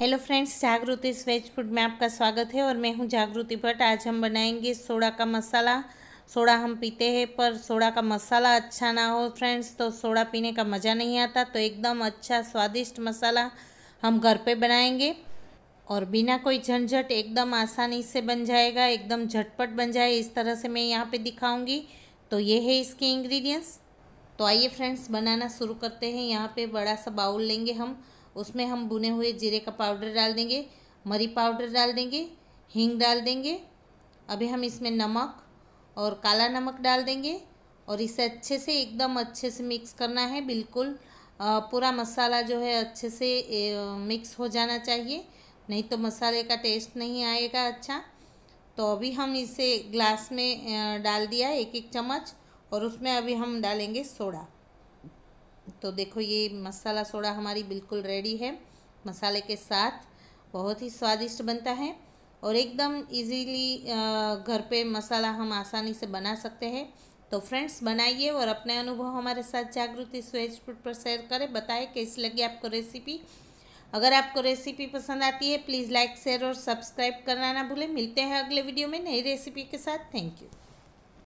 hello friends Jagriti स्वेज food में आपका स्वागत है और मैं हूं जागृति भट्ट आज हम बनाएंगे सोडा का मसाला सोडा हम पीते हैं पर सोडा का मसाला अच्छा ना हो फ्रेंड्स तो सोडा पीने का मज़ा नहीं आता तो एकदम अच्छा स्वादिष्ट मसाला हम घर पे बनाएंगे और बिना कोई झंझट एकदम आसानी से बन जाएगा एकदम झटपट बन जाए इस तरह से मैं यहाँ पर दिखाऊँगी तो ये है इसके इंग्रीडियंट्स तो आइए फ्रेंड्स बनाना शुरू करते हैं यहाँ पर बड़ा सा बाउल लेंगे हम उसमें हम बुने हुए जीरे का पाउडर डाल देंगे मरी पाउडर डाल देंगे हींग डाल देंगे अभी हम इसमें नमक और काला नमक डाल देंगे और इसे अच्छे से एकदम अच्छे से मिक्स करना है बिल्कुल पूरा मसाला जो है अच्छे से मिक्स हो जाना चाहिए नहीं तो मसाले का टेस्ट नहीं आएगा अच्छा तो अभी हम इसे ग्लास में डाल दिया एक एक चम्मच और उसमें अभी हम डालेंगे सोडा तो देखो ये मसाला सोडा हमारी बिल्कुल रेडी है मसाले के साथ बहुत ही स्वादिष्ट बनता है और एकदम इजीली घर पे मसाला हम आसानी से बना सकते हैं तो फ्रेंड्स बनाइए और अपने अनुभव हमारे साथ जागृति स्वेज फूड पर शेयर करें बताएं कैसी लगी आपको रेसिपी अगर आपको रेसिपी पसंद आती है प्लीज़ लाइक शेयर और सब्सक्राइब करना ना भूलें मिलते हैं अगले वीडियो में नई रेसिपी के साथ थैंक यू